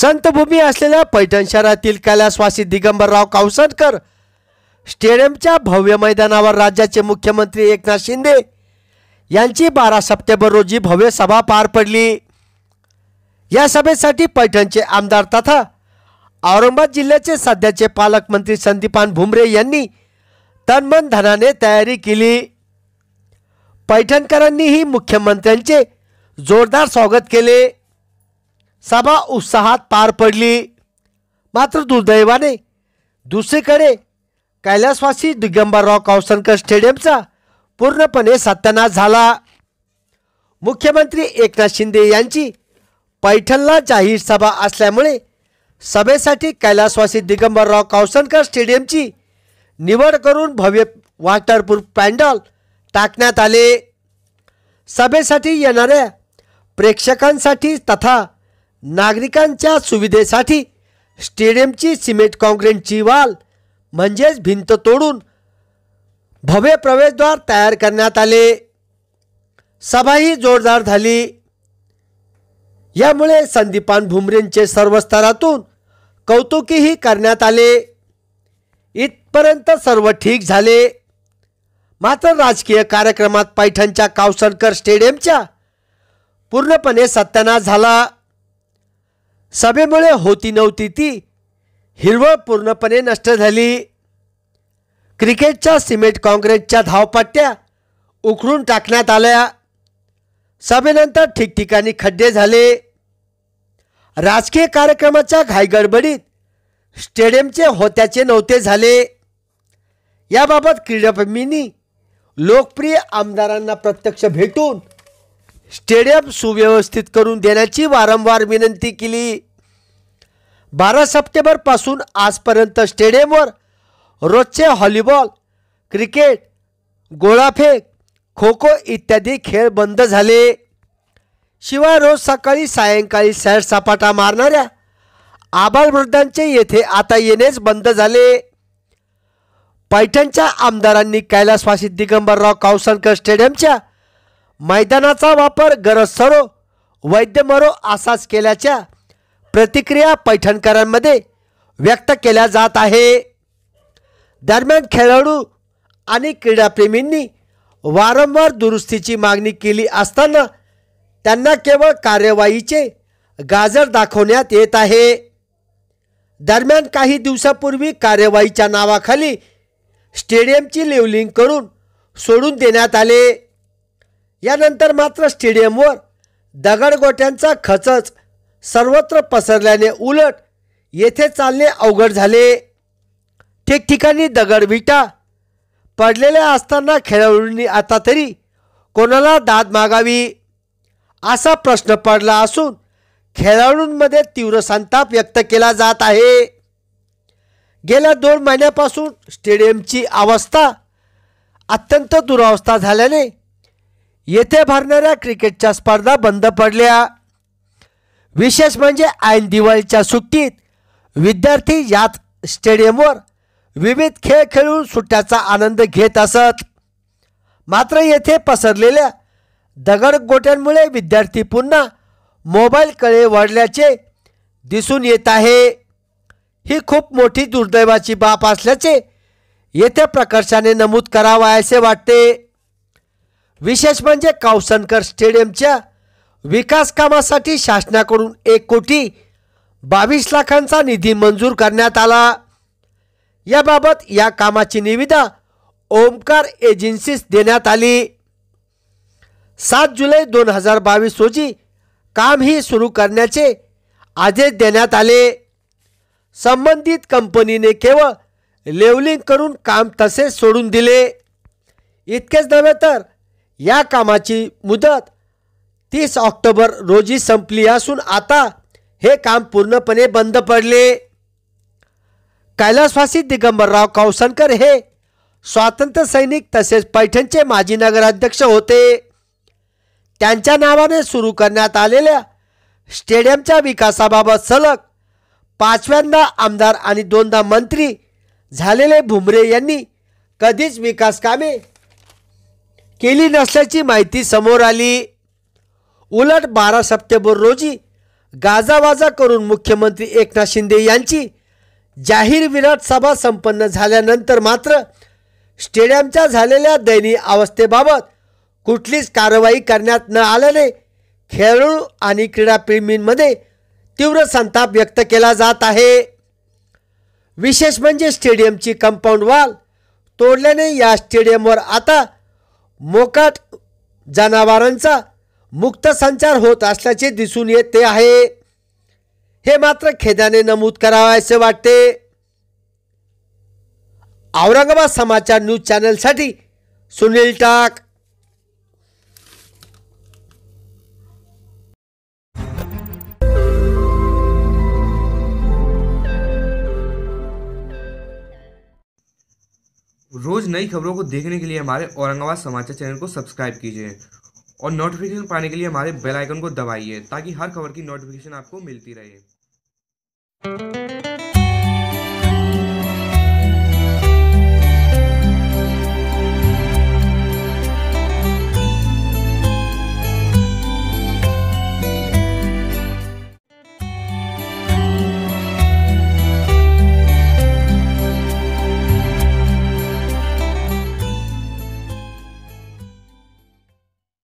संतभूमी असलेल्या पैठण शहरातील कैलासवासी दिगंबरराव कावसटकर स्टेडियमच्या भव्य मैदानावर राज्याचे मुख्यमंत्री एकनाथ शिंदे यांची बारा सप्टेंबर रोजी भव्य सभा पार पडली या सभेसाठी पैठणचे आमदार तथा औरंगाबाद जिल्ह्याचे सध्याचे पालकमंत्री संदीपान भुमरे यांनी तनमन धनाने तयारी केली पैठणकरांनीही मुख्यमंत्र्यांचे जोरदार स्वागत केले सभा उत्साहात पार पडली मात्र दुर्दैवाने दुसरीकडे कैलासवासी दिगंबरराव कौसनकर स्टेडियमचा पूर्णपणे सत्यानाश झाला मुख्यमंत्री एकनाथ शिंदे यांची पैठणला जाहीर सभा असल्यामुळे सभेसाठी कैलासवासी दिगंबरराव कौसनकर स्टेडियमची निवड करून भव्य वॉटरप्रूफ पॅन्डॉल टाकण्यात आले सभेसाठी येणाऱ्या प्रेक्षकांसाठी तथा नागरिकांच्या सुविधेसाठी स्टेडियमची सिमेंट कॉन्क्रीटची वाल म्हणजेच भिंत तोडून भव्य प्रवेशद्वार तयार करण्यात आले सभाही जोरदार झाली यामुळे संदीपान भुमरेंचे सर्व स्तरातून कौतुकीही करण्यात आले इथपर्यंत सर्व ठीक झाले मात्र राजकीय कार्यक्रमात पैठणच्या कावसनकर स्टेडियमच्या पूर्णपणे सत्यानाश झाला सभेमुळे होती नव्हती ती हिरवळ पूर्णपणे नष्ट झाली क्रिकेटच्या सिमेंट काँग्रेसच्या धावपट्ट्या उखडून टाकण्यात आल्या सभेनंतर ठिकठिकाणी खड्डे झाले राजकीय कार्यक्रमाच्या घाईगडबडीत स्टेडियमचे होत्याचे नव्हते झाले याबाबत क्रीडाप्रेमींनी लोकप्रिय आमदारांना प्रत्यक्ष भेटून स्टेडियम सुव्यवस्थित करून देण्याची वारंवार विनंती केली बारा सप्टेंबरपासून आजपर्यंत स्टेडियमवर रोजचे हॉलीबॉल क्रिकेट गोळाफेक खो खो इत्यादी खेळ बंद झाले शिवाय रोज सकाळी सायंकाळी सैर सपाटा मारणाऱ्या आबालवृद्धांचे येथे आता येणेच बंद झाले पैठणच्या आमदारांनी कैलासवासी दिगंबरराव कावसनकर स्टेडियमच्या मैदानाचा वापर गरज सरो वैद्य मरो असाच केल्याच्या प्रतिक्रिया पैठणकरांमध्ये व्यक्त केल्या जात आहे दरम्यान खेळाडू आणि क्रीडाप्रेमींनी वारंवार दुरुस्तीची मागणी केली असताना त्यांना केवळ कार्यवाहीचे गाजर दाखवण्यात येत आहे दरम्यान काही दिवसापूर्वी कार्यवाहीच्या नावाखाली स्टेडियमची लेवलिंग करून सोडून देण्यात आले यानंतर मात्र स्टेडियमवर दगडगोट्यांचा खचच सर्वत्र पसरल्याने उलट येथे चालणे अवघड झाले ठिकठिकाणी दगडविटा पडलेल्या असताना खेळाडूंनी आता तरी कोणाला दाद मागावी असा प्रश्न पडला असून खेळाडूंमध्ये तीव्र संताप व्यक्त केला जात आहे गेल्या दोन महिन्यापासून स्टेडियमची अवस्था अत्यंत दुरावस्था झाल्याने येथे भरणाऱ्या क्रिकेटच्या स्पर्धा बंद पडल्या विशेष म्हणजे ऐन दिवाळीच्या सुट्टीत विद्यार्थी याच स्टेडियमवर विविध खेळ खेळून सुट्ट्याचा आनंद घेत असत मात्र येथे पसरलेल्या दगडगोट्यांमुळे विद्यार्थी पुन्हा मोबाईलकडे वाढल्याचे दिसून येत आहे ही खूप मोठी दुर्दैवाची बाब असल्याचे येथे प्रकर्षाने नमूद करावा असे वाटते विशेष म्हणजे कावसनकर स्टेडियमच्या विकास कामासाठी शासनाकडून एक कोटी बावीस लाखांचा निधी मंजूर करण्यात आला याबाबत या कामाची निविदा ओमकार एजन्सीस देण्यात आली सात जुलै दोन हजार बावीस रोजी काम ही सुरू करण्याचे आदेश देण्यात आले संबंधित कंपनीने केवळ लेवलिंग करून काम तसेच सोडून दिले इतकेच नव्हे तर या कामाची मुदत तीस ऑक्टोबर रोजी संपली असून आता हे काम पूर्णपणे बंद पडले कैलासवासी दिगंबरराव कौसनकर हे स्वातंत्र्य सैनिक तसेच पैठणचे माजी नगराध्यक्ष होते त्यांच्या नावाने सुरू करण्यात आलेल्या स्टेडियमच्या विकासाबाबत सलग पाचव्यांदा आमदार आणि दोनदा मंत्री झालेले भुमरे यांनी कधीच विकास कामे केली नसल्याची माहिती समोर आली उलट बारा सप्टेंबर रोजी गाजावाजा करून मुख्यमंत्री एकनाथ शिंदे यांची जाहीर विराट सभा संपन्न झाल्यानंतर मात्र स्टेडियमच्या झालेल्या दयनीय अवस्थेबाबत कुठलीच कारवाई करण्यात न आल्याने खेळाडू आणि क्रीडाप्रेमींमध्ये तीव्र संताप व्यक्त केला जात आहे विशेष म्हणजे स्टेडियमची कंपाऊंड वॉल तोडल्याने या स्टेडियमवर आता मोकाट जनावरांचा मुक्त संचार होता दसून ये है हे मात्र खेदाने नमूद करावे वाटते औरंगाबाद समाचार न्यूज चैनल सुनील टाक रोज नई खबरों को देखने के लिए हमारे औरंगाबाद समाचार चैनल को सब्सक्राइब कीजिए और नोटिफिकेशन पाने के लिए हमारे बेल आइकन को दबाइए ताकि हर खबर की नोटिफिकेशन आपको मिलती रहे